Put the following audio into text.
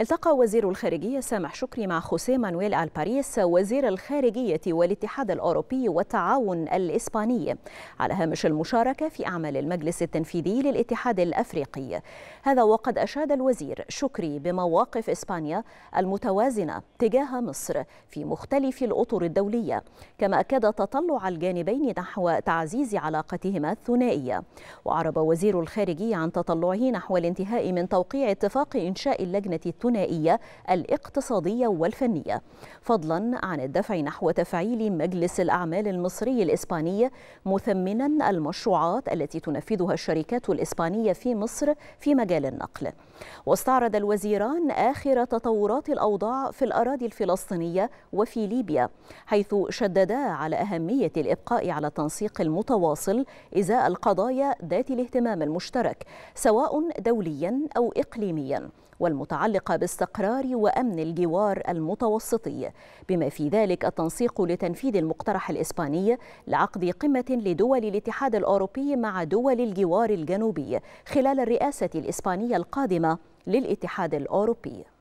التقى وزير الخارجية سامح شكري مع خوسيه مانويل الباريس وزير الخارجية والاتحاد الأوروبي والتعاون الإسباني على هامش المشاركة في أعمال المجلس التنفيذي للاتحاد الأفريقي هذا وقد أشاد الوزير شكري بمواقف إسبانيا المتوازنة تجاه مصر في مختلف الأطر الدولية كما أكد تطلع الجانبين نحو تعزيز علاقتهما الثنائية وعرب وزير الخارجية عن تطلعه نحو الانتهاء من توقيع اتفاق إنشاء اللجنة الثنائية الاقتصادية والفنية فضلا عن الدفع نحو تفعيل مجلس الأعمال المصري الإسباني مثمنا المشروعات التي تنفذها الشركات الإسبانية في مصر في مجال النقل واستعرض الوزيران آخر تطورات الأوضاع في الأراضي الفلسطينية وفي ليبيا حيث شددا على أهمية الإبقاء على التنسيق المتواصل إزاء القضايا ذات الاهتمام المشترك سواء دوليا أو إقليميا والمتعلقة باستقرار وأمن الجوار المتوسطي بما في ذلك التنسيق لتنفيذ المقترح الإسباني لعقد قمة لدول الاتحاد الأوروبي مع دول الجوار الجنوبي خلال الرئاسة الإسبانية القادمة للاتحاد الأوروبي